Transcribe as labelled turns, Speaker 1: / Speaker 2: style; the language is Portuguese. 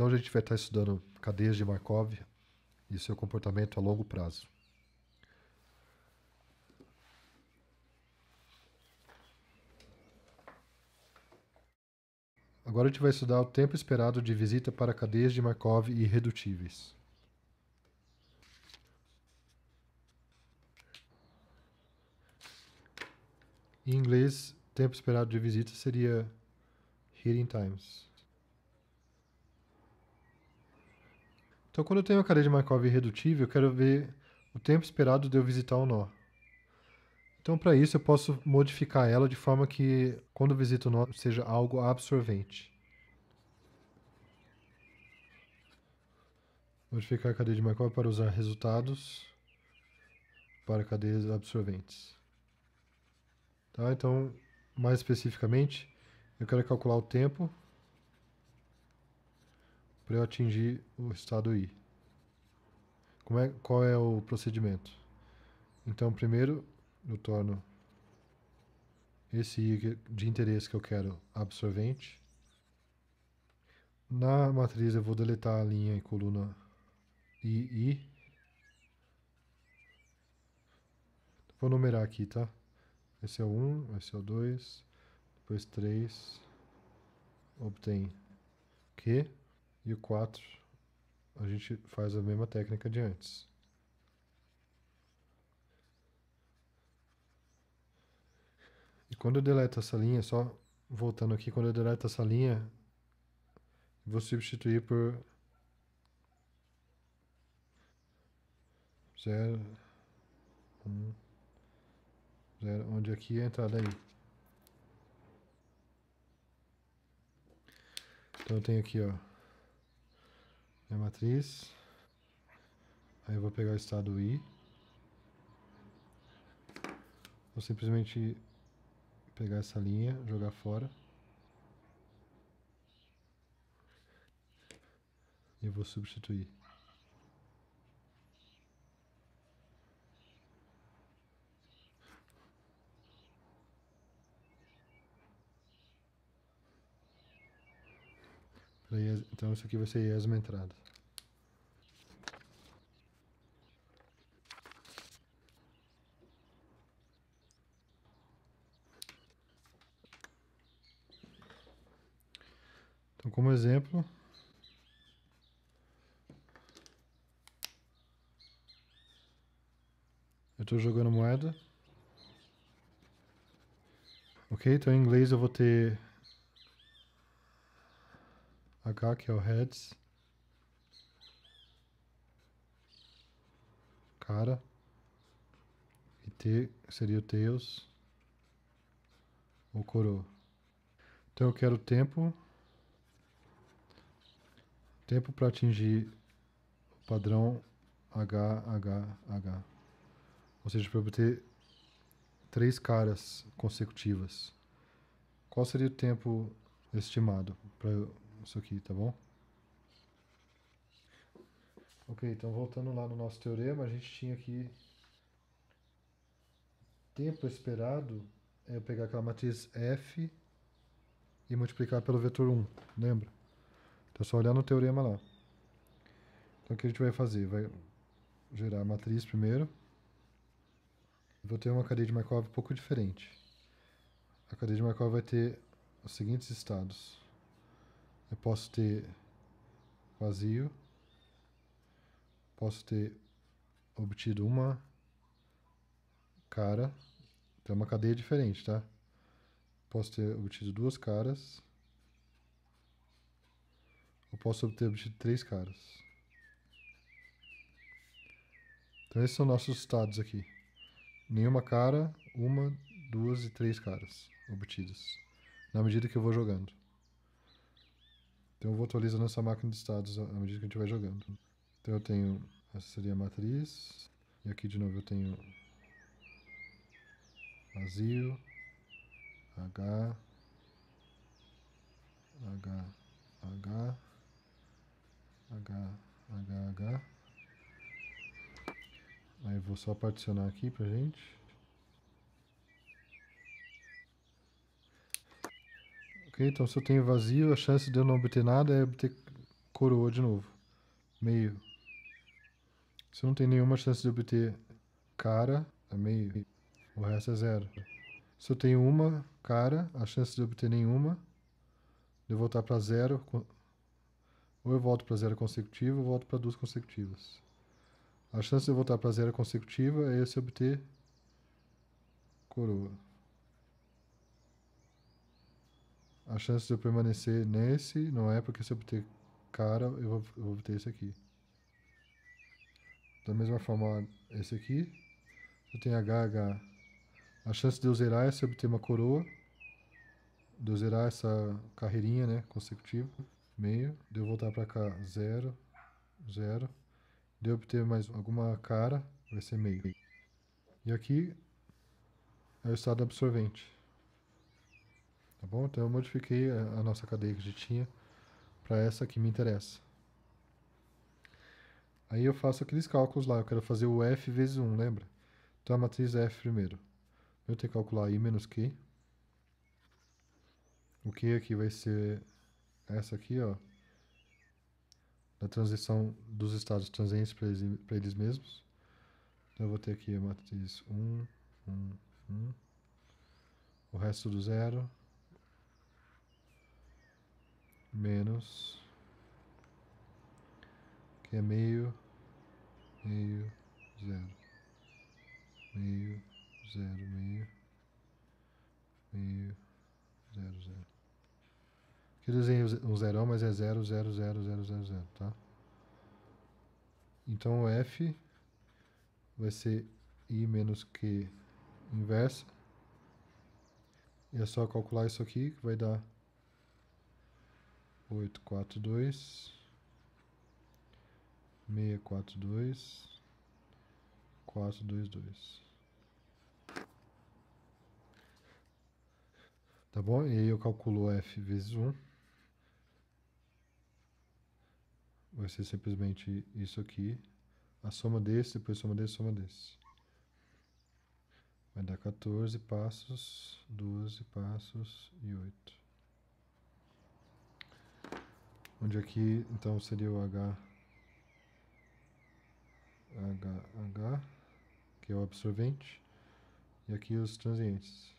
Speaker 1: Então a gente vai estar estudando cadeias de Markov e seu comportamento a longo prazo. Agora a gente vai estudar o tempo esperado de visita para cadeias de Markov irredutíveis. Em inglês, tempo esperado de visita seria hearing times. Então, quando eu tenho a cadeia de Markov irredutível, eu quero ver o tempo esperado de eu visitar o um nó. Então, para isso, eu posso modificar ela de forma que, quando eu visito o nó, seja algo absorvente. Modificar a cadeia de Markov para usar resultados para cadeias absorventes. Tá? Então, mais especificamente, eu quero calcular o tempo para eu atingir o estado I. Como é, qual é o procedimento? Então, primeiro, eu torno esse I de interesse que eu quero absorvente. Na matriz, eu vou deletar a linha e coluna II. Vou numerar aqui, tá? Esse é o 1, esse é o 2, depois 3, obtém Q e o 4 a gente faz a mesma técnica de antes. E quando eu deleto essa linha, só voltando aqui, quando eu deleto essa linha, vou substituir por 0, 1, 0, onde aqui é a entrada aí. Então eu tenho aqui, ó minha matriz. Aí eu vou pegar o estado I. Vou simplesmente pegar essa linha, jogar fora. E vou substituir. Então isso aqui vai ser as entradas. entrada. Então como exemplo, eu estou jogando moeda. Ok, então em inglês eu vou ter H, que é o heads. Cara. E T seria o tails. Ou coroa. Então eu quero tempo. Tempo para atingir o padrão H, H, H. Ou seja, para obter três caras consecutivas. Qual seria o tempo estimado para eu isso aqui, tá bom? Ok, então voltando lá no nosso teorema, a gente tinha que tempo esperado é eu pegar aquela matriz F e multiplicar pelo vetor 1, lembra? Então é só olhar no teorema lá. Então o que a gente vai fazer? Vai gerar a matriz primeiro. Vou ter uma cadeia de Markov um pouco diferente. A cadeia de Markov vai ter os seguintes estados. Eu posso ter vazio. Posso ter obtido uma cara. Então é uma cadeia diferente, tá? Posso ter obtido duas caras. Ou posso obter obtido três caras. Então esses são nossos estados aqui. Nenhuma cara, uma, duas e três caras obtidas. Na medida que eu vou jogando. Então eu vou atualizando essa máquina de estados à medida que a gente vai jogando. Então eu tenho, essa seria a matriz, e aqui de novo eu tenho vazio, H, H, H, H, H, H. Aí vou só particionar aqui pra gente. então se eu tenho vazio, a chance de eu não obter nada é obter coroa de novo. Meio. Se eu não tenho nenhuma chance de obter cara, é meio. O resto é zero. Se eu tenho uma cara, a chance de obter nenhuma, de eu voltar para zero, ou eu volto para zero consecutiva, ou volto para duas consecutivas. A chance de eu voltar para zero consecutiva é se obter coroa. a chance de eu permanecer nesse não é porque se eu obter cara, eu vou, eu vou obter esse aqui. Da mesma forma, esse aqui. Eu tenho HH. A chance de eu zerar é se eu obter uma coroa. De eu zerar essa carreirinha, né? Consecutiva. Meio. De eu voltar pra cá, zero. Zero. De eu obter mais alguma cara, vai ser meio. E aqui é o estado absorvente. Tá bom? Então eu modifiquei a, nossa cadeia que a gente tinha para essa que me interessa. Aí eu faço aqueles cálculos lá, eu quero fazer o F vezes 1, lembra? Então a matriz é F primeiro. Eu tenho que calcular I menos Q. O Q aqui vai ser essa aqui, ó. Da transição dos estados transientes para eles, eles mesmos. Então eu vou ter aqui a matriz 1, 1, 1. O resto do zero menos, que é meio, meio, zero, meio, zero, meio, meio, zero, zero. Aqui eu desenhei um zerão, mas é zero, zero, zero, zero, zero, zero, tá? Então o F vai ser I menos Q inversa. E é só calcular isso aqui que vai dar 842 642 422 Tá bom? E aí eu calculo f vezes 1. Vai ser simplesmente isso aqui. A soma desse, depois soma desse, soma desse. Vai dar 14 passos, 12 passos e 8 onde aqui é então seria o H, H, H que é o absorvente, e aqui os transientes.